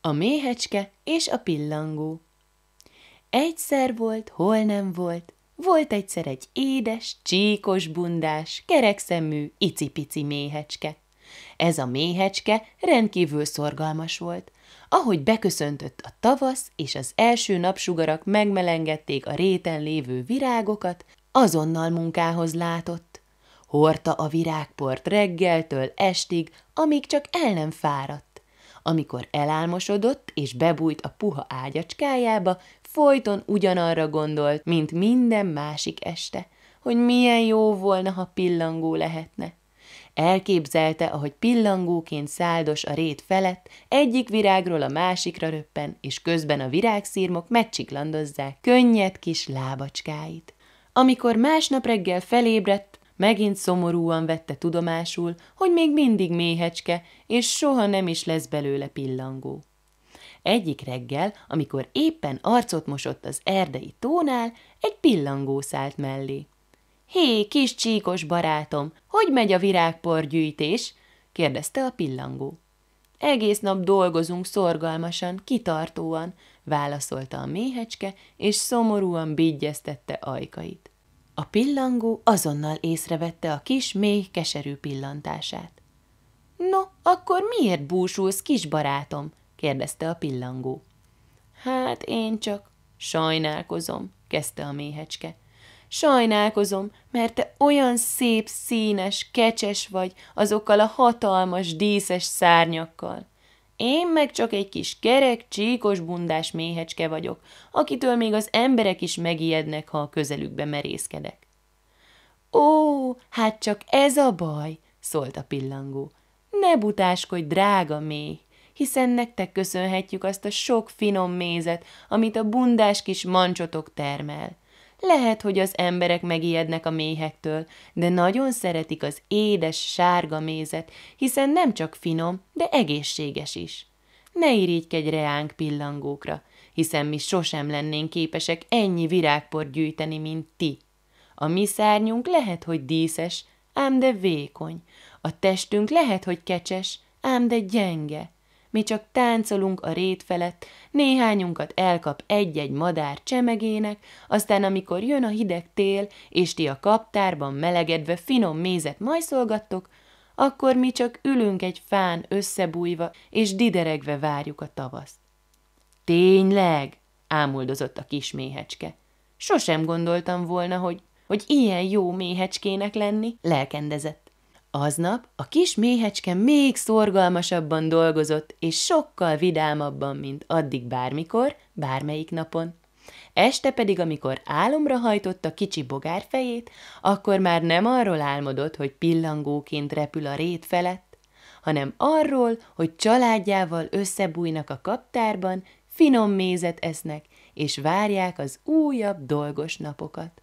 a méhecske és a pillangó. Egyszer volt, hol nem volt, volt egyszer egy édes, csíkos bundás, kerekszemű, icipici méhecske. Ez a méhecske rendkívül szorgalmas volt. Ahogy beköszöntött a tavasz, és az első napsugarak megmelengedték a réten lévő virágokat, azonnal munkához látott. Hordta a virágport reggeltől estig, amíg csak el nem fáradt. Amikor elálmosodott és bebújt a puha ágyacskájába, folyton ugyanarra gondolt, mint minden másik este, hogy milyen jó volna, ha pillangó lehetne. Elképzelte, ahogy pillangóként száldos a rét felett, egyik virágról a másikra röppen, és közben a virágszírmok megcsiklandozzák könnyed kis lábacskáit. Amikor másnap reggel felébredt, Megint szomorúan vette tudomásul, hogy még mindig méhecske, és soha nem is lesz belőle pillangó. Egyik reggel, amikor éppen arcot mosott az erdei tónál, egy pillangó szállt mellé. Hé, kis csíkos barátom, hogy megy a virágporgyűjtés? kérdezte a pillangó. Egész nap dolgozunk szorgalmasan, kitartóan, válaszolta a méhecske, és szomorúan bígyeztette ajkait. A pillangó azonnal észrevette a kis, mély, keserű pillantását. – No, akkor miért búsulsz, kis barátom? – kérdezte a pillangó. – Hát én csak sajnálkozom – kezdte a méhecske. – Sajnálkozom, mert te olyan szép, színes, kecses vagy azokkal a hatalmas, díszes szárnyakkal – én meg csak egy kis kerek, csíkos bundás méhecske vagyok, akitől még az emberek is megijednek, ha a közelükbe merészkedek. Ó, hát csak ez a baj, szólt a pillangó. Ne butáskodj, drága méh, hiszen nektek köszönhetjük azt a sok finom mézet, amit a bundás kis mancsotok termel. Lehet, hogy az emberek megijednek a méhektől, de nagyon szeretik az édes sárga mézet, hiszen nem csak finom, de egészséges is. Ne irigykedj reánk pillangókra, hiszen mi sosem lennénk képesek ennyi virágport gyűjteni, mint ti. A mi szárnyunk lehet, hogy díszes, ám de vékony. A testünk lehet, hogy kecses, ám de gyenge mi csak táncolunk a rét felett, néhányunkat elkap egy-egy madár csemegének, aztán amikor jön a hideg tél, és ti a kaptárban melegedve finom mézet majszolgattok, akkor mi csak ülünk egy fán összebújva, és dideregve várjuk a tavaszt. Tényleg? ámuldozott a kis méhecske. Sosem gondoltam volna, hogy, hogy ilyen jó méhecskének lenni, lelkendezett. Aznap a kis méhecske még szorgalmasabban dolgozott, és sokkal vidámabban, mint addig bármikor, bármelyik napon. Este pedig, amikor álomra hajtotta kicsi bogár fejét, akkor már nem arról álmodott, hogy pillangóként repül a rét felett, hanem arról, hogy családjával összebújnak a kaptárban, finom mézet esznek, és várják az újabb dolgos napokat.